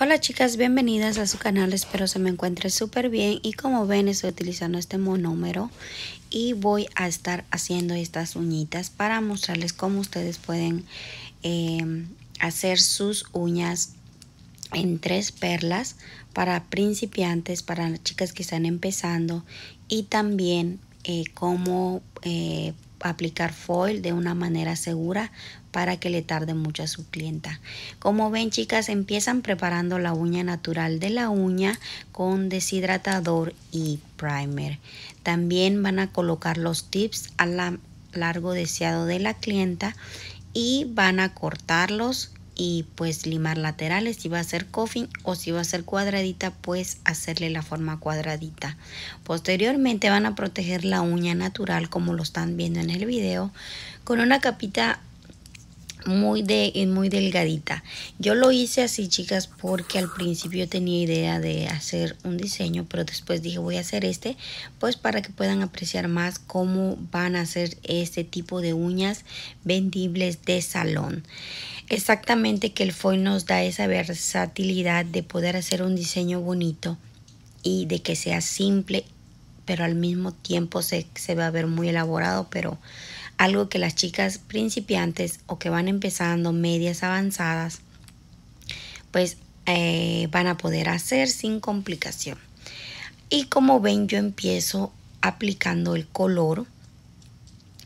Hola chicas, bienvenidas a su canal, espero se me encuentre súper bien y como ven estoy utilizando este monómero y voy a estar haciendo estas uñitas para mostrarles cómo ustedes pueden em, hacer sus uñas en tres perlas para principiantes, para las chicas que están empezando y también eh, cómo eh, aplicar foil de una manera segura para que le tarde mucho a su clienta. Como ven chicas, empiezan preparando la uña natural de la uña con deshidratador y primer. También van a colocar los tips al largo deseado de la clienta y van a cortarlos y pues limar laterales si va a ser coffin o si va a ser cuadradita pues hacerle la forma cuadradita posteriormente van a proteger la uña natural como lo están viendo en el video con una capita muy, de, muy delgadita. Yo lo hice así, chicas, porque al principio tenía idea de hacer un diseño, pero después dije voy a hacer este, pues para que puedan apreciar más cómo van a ser este tipo de uñas vendibles de salón. Exactamente que el foil nos da esa versatilidad de poder hacer un diseño bonito y de que sea simple pero al mismo tiempo se, se va a ver muy elaborado, pero algo que las chicas principiantes o que van empezando medias avanzadas, pues eh, van a poder hacer sin complicación. Y como ven, yo empiezo aplicando el color.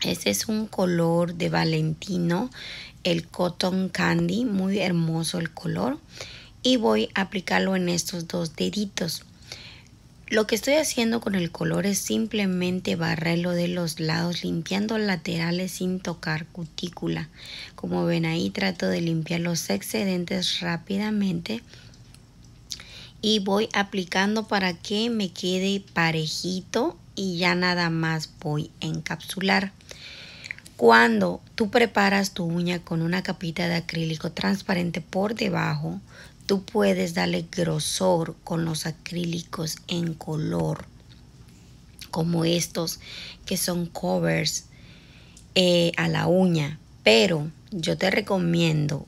Este es un color de Valentino, el Cotton Candy, muy hermoso el color. Y voy a aplicarlo en estos dos deditos. Lo que estoy haciendo con el color es simplemente barrerlo de los lados, limpiando laterales sin tocar cutícula. Como ven ahí trato de limpiar los excedentes rápidamente y voy aplicando para que me quede parejito y ya nada más voy a encapsular. Cuando tú preparas tu uña con una capita de acrílico transparente por debajo, Tú puedes darle grosor con los acrílicos en color, como estos que son covers eh, a la uña. Pero yo te recomiendo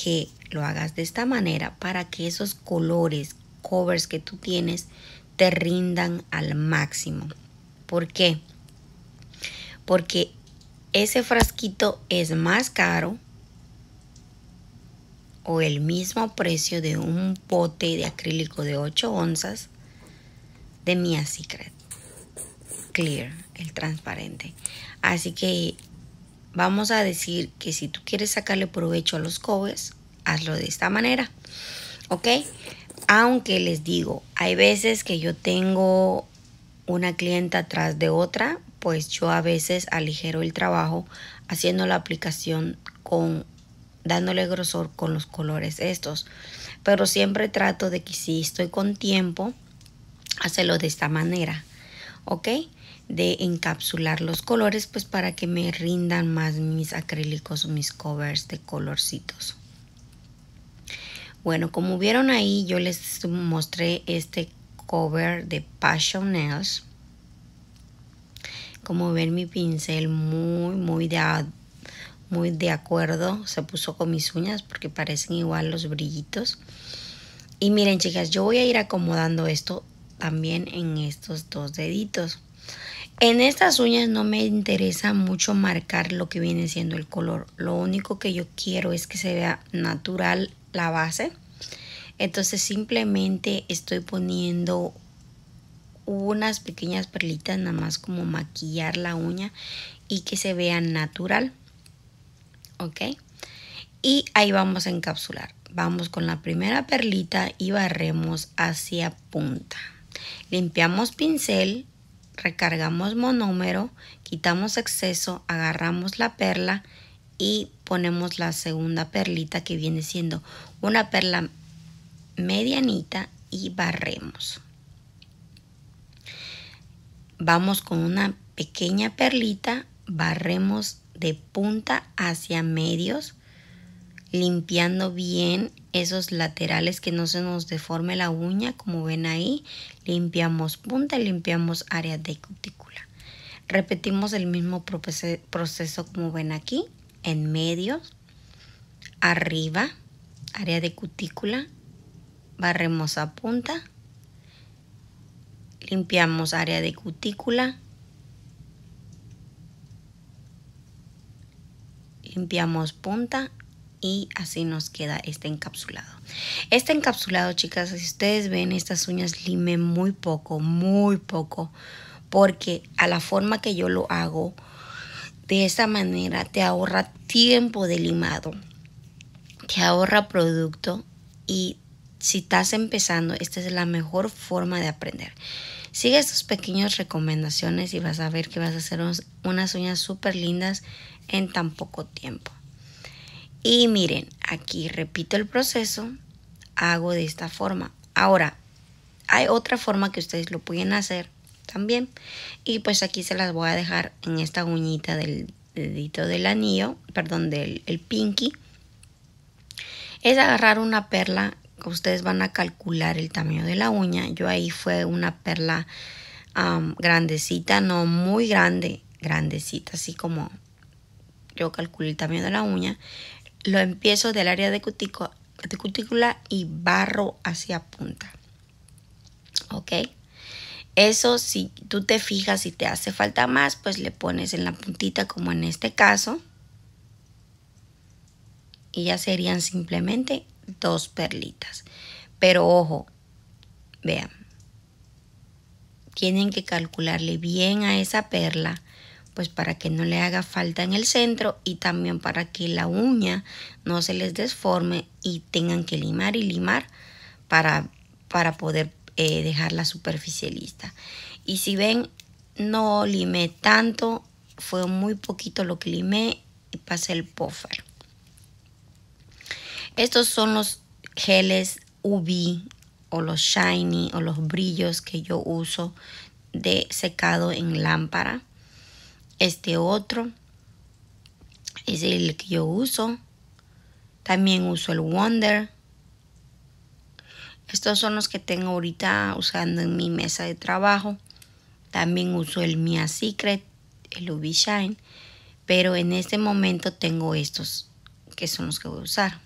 que lo hagas de esta manera para que esos colores, covers que tú tienes, te rindan al máximo. ¿Por qué? Porque ese frasquito es más caro, o el mismo precio de un bote de acrílico de 8 onzas de Mia Secret Clear, el transparente. Así que vamos a decir que si tú quieres sacarle provecho a los cobes, hazlo de esta manera. ¿Ok? Aunque les digo, hay veces que yo tengo una clienta atrás de otra, pues yo a veces aligero el trabajo haciendo la aplicación con dándole grosor con los colores estos. Pero siempre trato de que si estoy con tiempo, hacerlo de esta manera. ¿Ok? De encapsular los colores pues para que me rindan más mis acrílicos, mis covers de colorcitos. Bueno, como vieron ahí, yo les mostré este cover de Passion Nails. Como ven mi pincel muy, muy de muy de acuerdo, se puso con mis uñas porque parecen igual los brillitos. Y miren chicas, yo voy a ir acomodando esto también en estos dos deditos. En estas uñas no me interesa mucho marcar lo que viene siendo el color. Lo único que yo quiero es que se vea natural la base. Entonces simplemente estoy poniendo unas pequeñas perlitas nada más como maquillar la uña y que se vea natural. ¿ok? Y ahí vamos a encapsular. Vamos con la primera perlita y barremos hacia punta. Limpiamos pincel, recargamos monómero, quitamos exceso, agarramos la perla y ponemos la segunda perlita que viene siendo una perla medianita y barremos. Vamos con una pequeña perlita, barremos de punta hacia medios, limpiando bien esos laterales que no se nos deforme la uña, como ven ahí, limpiamos punta y limpiamos área de cutícula. Repetimos el mismo proceso como ven aquí, en medios, arriba, área de cutícula, barremos a punta, limpiamos área de cutícula, limpiamos punta y así nos queda este encapsulado. Este encapsulado, chicas, si ustedes ven, estas uñas limen muy poco, muy poco, porque a la forma que yo lo hago, de esa manera te ahorra tiempo de limado, te ahorra producto y si estás empezando, esta es la mejor forma de aprender. Sigue estas pequeñas recomendaciones y vas a ver que vas a hacer unas uñas súper lindas en tan poco tiempo. Y miren, aquí repito el proceso, hago de esta forma. Ahora, hay otra forma que ustedes lo pueden hacer también. Y pues aquí se las voy a dejar en esta uñita del dedito del anillo, perdón, del el pinky. Es agarrar una perla ustedes van a calcular el tamaño de la uña. Yo ahí fue una perla grandecita, no muy grande, grandecita, así como yo calculé el tamaño de la uña. Lo empiezo del área de, cutícula, de cutícula y barro hacia punta. ¿Ok? Eso si tú te fijas si te hace falta más, pues le pones en la puntita como en este caso. Y ya serían simplemente dos perlitas. Pero ojo, vean, tienen que calcularle bien a esa perla, pues para que no le haga falta en el centro y también para que la uña no se les desforme y tengan que limar y limar para, para poder dejarla eh, dejar la superficie lista. Y si ven, no limé tanto, fue muy poquito lo que limé y pasé el puffer. Estos son los geles UV o los shiny o los brillos que yo uso de secado en lámpara. Este otro es el que yo uso. También uso el Wonder. Estos son los que tengo ahorita usando en mi mesa de trabajo. También uso el Mia Secret, el UV Shine. Pero en este momento tengo estos que son los que voy a usar.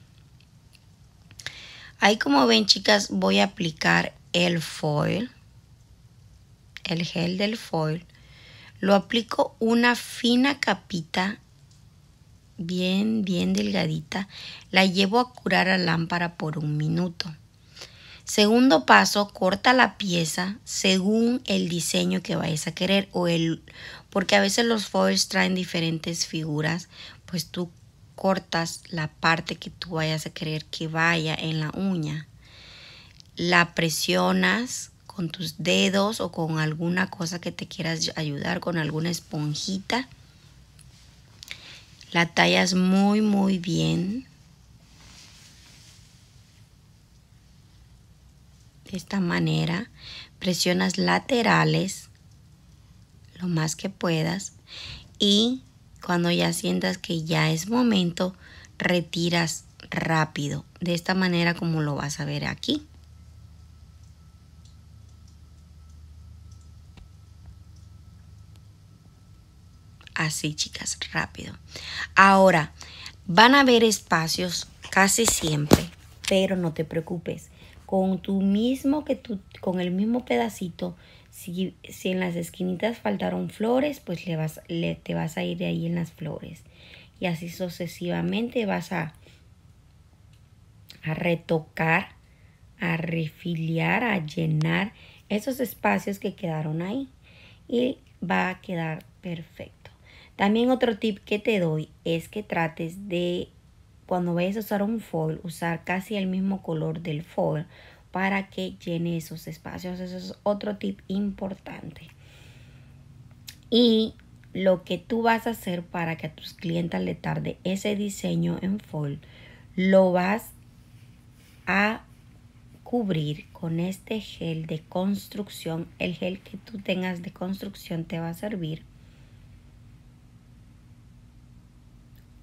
Ahí como ven chicas voy a aplicar el foil, el gel del foil. Lo aplico una fina capita, bien, bien delgadita. La llevo a curar a lámpara por un minuto. Segundo paso, corta la pieza según el diseño que vayas a querer o el porque a veces los foils traen diferentes figuras, pues tú cortas la parte que tú vayas a querer que vaya en la uña. La presionas con tus dedos o con alguna cosa que te quieras ayudar, con alguna esponjita. La tallas muy, muy bien. De esta manera, presionas laterales lo más que puedas y cuando ya sientas que ya es momento, retiras rápido. De esta manera como lo vas a ver aquí. Así, chicas, rápido. Ahora, van a haber espacios casi siempre, pero no te preocupes. Con tu mismo que tú, con el mismo pedacito si, en las esquinitas faltaron flores, pues le vas, le, te vas a ir de ahí en las flores. Y así sucesivamente vas a, a retocar, a refiliar, a llenar esos espacios que quedaron ahí. Y va a quedar perfecto. También otro tip que te doy es que trates de, cuando vayas a usar un foil, usar casi el mismo color del foil para que llene esos espacios. Eso es otro tip importante. Y lo que tú vas a hacer para que a tus clientes le tarde ese diseño en full, lo vas a cubrir con este gel de construcción. El gel que tú tengas de construcción te va a servir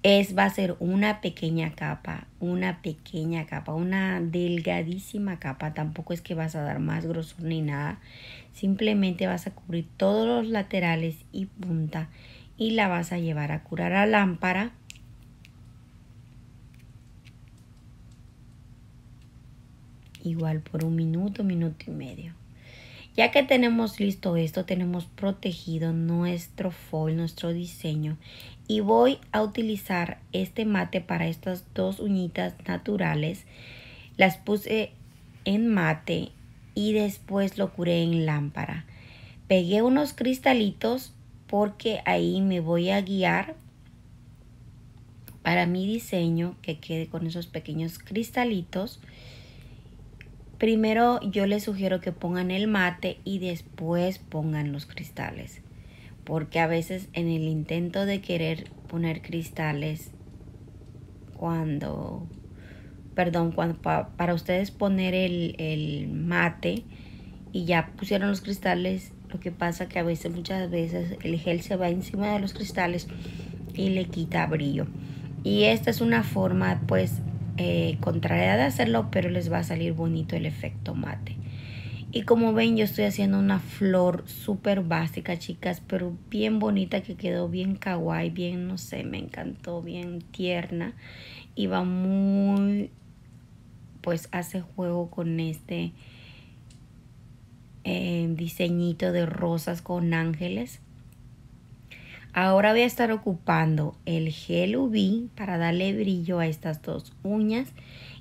es va a ser una pequeña capa, una pequeña capa, una delgadísima capa, tampoco es que vas a dar más grosor ni nada, simplemente vas a cubrir todos los laterales y punta y la vas a llevar a curar a lámpara. Igual por un minuto, minuto y medio. Ya que tenemos listo esto, tenemos protegido nuestro foil, nuestro diseño. Y voy a utilizar este mate para estas dos uñitas naturales. Las puse en mate y después lo curé en lámpara. Pegué unos cristalitos porque ahí me voy a guiar para mi diseño que quede con esos pequeños cristalitos. Primero yo les sugiero que pongan el mate y después pongan los cristales, porque a veces en el intento de querer poner cristales, cuando, perdón, cuando para ustedes poner el, el mate y ya pusieron los cristales, lo que pasa que a veces, muchas veces el gel se va encima de los cristales y le quita brillo. Y esta es una forma pues eh, contraria de hacerlo, pero les va a salir bonito el efecto mate. Y como ven, yo estoy haciendo una flor súper básica, chicas, pero bien bonita que quedó bien kawaii, bien, no sé, me encantó, bien tierna. Y va muy, pues hace juego con este eh, diseñito de rosas con ángeles. Ahora voy a estar ocupando el gel UV para darle brillo a estas dos uñas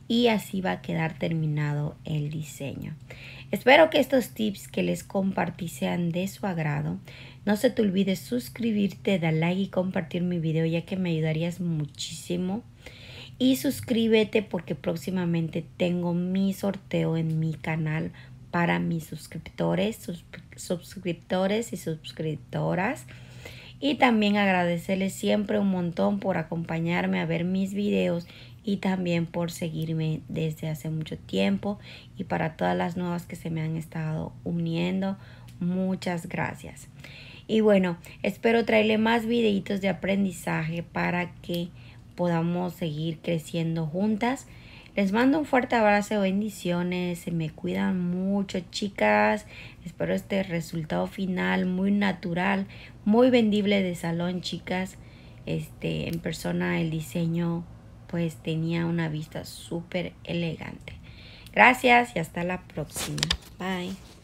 y así va a quedar terminado el diseño. Espero que estos tips que les compartí sean de su agrado. No se te olvide suscribirte, dar like y compartir mi video ya que me ayudarías muchísimo. Y suscríbete porque próximamente tengo mi sorteo en mi canal para mis suscriptores, suscriptores y suscriptoras y también agradecerles siempre un montón por acompañarme a ver mis videos y también por seguirme desde hace mucho tiempo y para todas las nuevas que se me han estado uniendo muchas gracias y bueno espero traerle más videitos de aprendizaje para que podamos seguir creciendo juntas les mando un fuerte abrazo, bendiciones, se me cuidan mucho chicas. Espero este resultado final muy natural, muy vendible de salón chicas. Este, en persona el diseño pues tenía una vista súper elegante. Gracias y hasta la próxima. Bye.